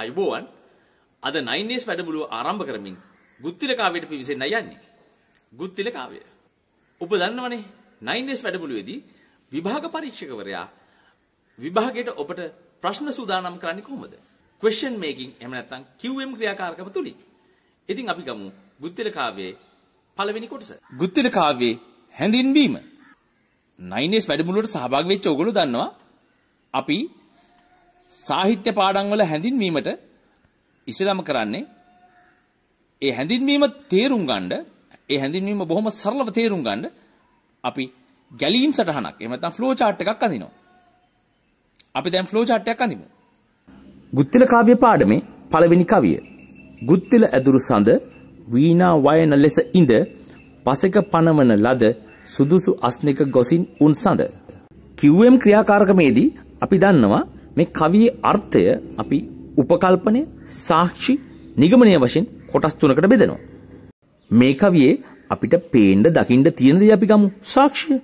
අයුබෝවන් අද 9s වැඩමුළුව ආරම්භ කරමින් ගුත්තිල කාව්‍යයට පිවිසෙන්න යන්නේ. ගුත්තිල කාව්‍ය. ඔබ දන්නවනේ 9s වැඩමුළුවේදී විභාග පරීක්ෂකවරයා විභාගයට ඔබට ප්‍රශ්න සූදානම් කරන්නේ කොහොමද? question making එහෙම නැත්නම් QM ක්‍රියාකාරකම තුලින්. ඉතින් අපි ගමු ගුත්තිල කාව්‍යයේ පළවෙනි කොටස. ගුත්තිල කාව්‍යයේ හැඳින්වීම 9s වැඩමුළුවට සහභාගී වෙච්ච ඕගොල්ලෝ දන්නවා අපි සාහිත්‍ය පාඩම් වල හැඳින්වීමට ඉස්සෙල්ලාම කරන්නේ ඒ හැඳින්වීම තේරුම් ගන්න ඒ හැඳින්වීම බොහොම සරලව තේරුම් ගන්න අපි ගැලීම් සටහනක් එහෙම නැත්නම් ෆ්ලෝ chart එකක් අඳිනවා. අපි දැන් ෆ්ලෝ chart එකක් අඳිමු. ගුත්තිල කාව්‍ය පාඩමේ පළවෙනි කවිය. ගුත්තිල ඇදුරු සඳ වීණා වයන ලෙස ඉඳ පසෙක පනවන ලද සුදුසු අස්නික ගොසින් උන් සඳ. QM ක්‍රියාකාරකමේදී අපි දන්නවා මේ කවියේ අර්ථය අපි උපකල්පනය සාක්ෂි නිගමනය වශයෙන් කොටස් තුනකට බෙදෙනවා. මේ කවියේ අපිට පේන්න දකින්න තියෙන දේ අපි ගමු සාක්ෂිය.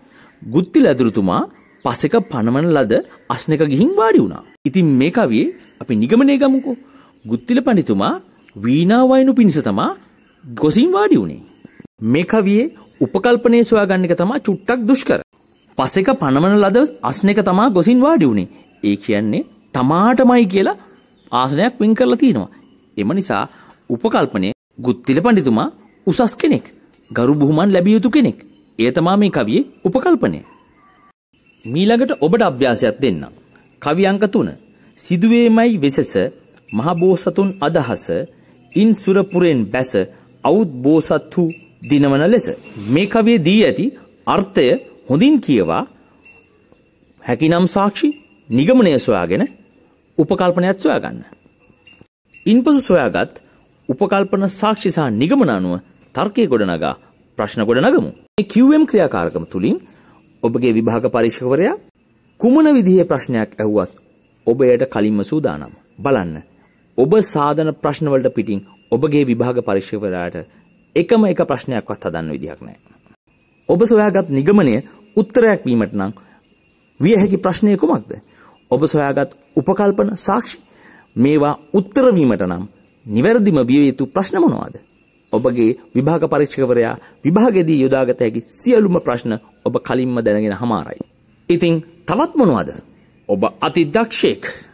ගුත්ති ලැබුරුතුමා පසෙක පණවන ලද අස්නක ගිහින් වාඩි වුණා. ඉතින් මේ කවියේ අපි නිගමනය ගමුකෝ. ගුත්තිල පඬිතුමා වීණා වයිනු පිණිස තමා ගොසින් වාඩි වුණේ. මේ කවියේ උපකල්පනයේ සොයාගන්න එක තමා චුට්ටක් දුෂ්කර. පසෙක පණවන ලද අස්නක තමා ගොසින් වාඩි වුණේ. ඒ කියන්නේ තමාටමයි කියලා ආසනයක් වින් කරලා තියෙනවා. එම නිසා උපකල්පනය ගුත්තිල පඬිතුමා උසස් කෙනෙක්. ගරු බුහුමන් ලැබිය යුතු කෙනෙක්. ඒ තමා මේ කවියේ උපකල්පනය. මීළඟට ඔබට අභ්‍යාසයක් දෙන්න. කවි අංක 3. සිදුවේමයි වෙසස මහබෝසතුන් අදහස ඉන් සුරපුරෙන් බැස අවුත් බෝසත්හු දිනවන ලෙස මේ කවියේ දී ඇති අර්ථය හොඳින් කියවා හැකිනම් සාක්ෂි නිගමනය සොයාගෙන උපකල්පනයක් සොයා ගන්න. ඉන්පසු සොයාගත් උපකල්පන සාක්ෂි සහ නිගමන අනුව තර්කයේ ගොඩනගා ප්‍රශ්න ගොඩනගමු. මේ QM ක්‍රියාකාරකම තුලින් ඔබගේ විභාග පරීක්ෂකවරයා කුමන විදිහේ ප්‍රශ්නයක් ඇහුවත් ඔබ එයට කලින්ම සූදානම්. බලන්න. ඔබ සාධන ප්‍රශ්න වලට පිටින් ඔබගේ විභාග පරීක්ෂකවරයාට එකම එක ප්‍රශ්නයක්වත් හදන්න විදිහක් නැහැ. ඔබ සොයාගත් නිගමනය උත්තරයක් වීමට නම් විය හැකි ප්‍රශ්නය කුමක්ද? ඔබ සොයාගත් උපකල්පන සාක්ෂි මේවා උත්තරවීමට නම් නිවැරදිම බිය යුතු ප්‍රශ්න මොනවාද? ඔබගේ විභාග පරීක්ෂකවරයා විභාගයේදී යොදාගත හැකි සියලුම ප්‍රශ්න ඔබ කලින්ම දැනගෙන හමාරයි. ඉතින් තවත් මොනවාද? ඔබ අති දක්ෂයෙක්.